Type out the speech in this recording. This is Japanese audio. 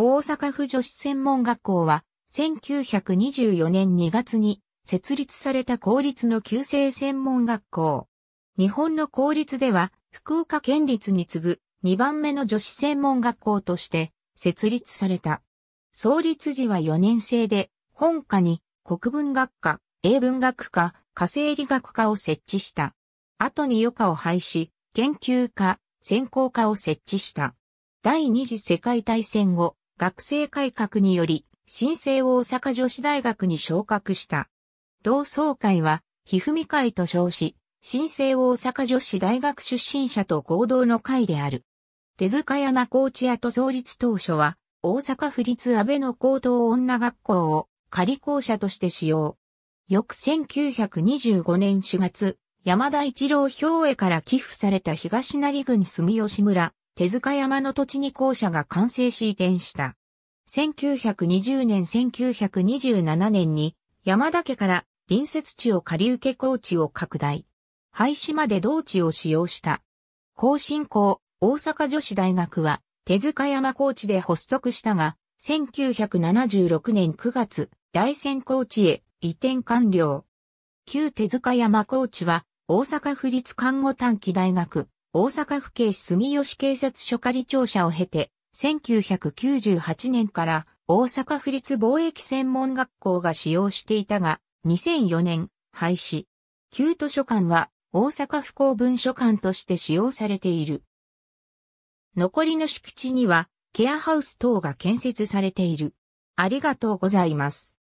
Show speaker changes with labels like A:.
A: 大阪府女子専門学校は、1924年2月に
B: 設立された公立の旧制専門学校。日本の公立では、福岡県立に次ぐ2番目の女子専門学校として設立された。創立時は4年生で、本科に国文学科、英文学科、化生理学科を設置した。後に余科を廃止、研究科、専攻科を設置した。第二次世界大戦後、学生改革により、新生大阪女子大学に昇格した。同窓会は、ひふみ会と称し、新生大阪女子大学出身者と合同の会である。手塚山コーチ屋と創立当初は、大阪府立安倍の高等女学校を仮校舎として使用。翌1925年4月、山田一郎兵衛から寄付された東成郡住吉村、手塚山の土地に校舎が完成し移転した。1920年1927年に山田家から隣接地を借り受け高地を拡大。廃止まで同地を使用した。後進校、大阪女子大学は手塚山高地で発足したが、1976年9月、大仙高地へ移転完了。旧手塚山高地は大阪府立看護短期大学、大阪府警住吉警察署仮庁舎を経て、1998年から大阪府立貿易専門学校が使用していたが、2004年廃止。旧図書館は大阪府公文書館として使用されている。残りの敷地にはケアハウス等が建
A: 設されている。ありがとうございます。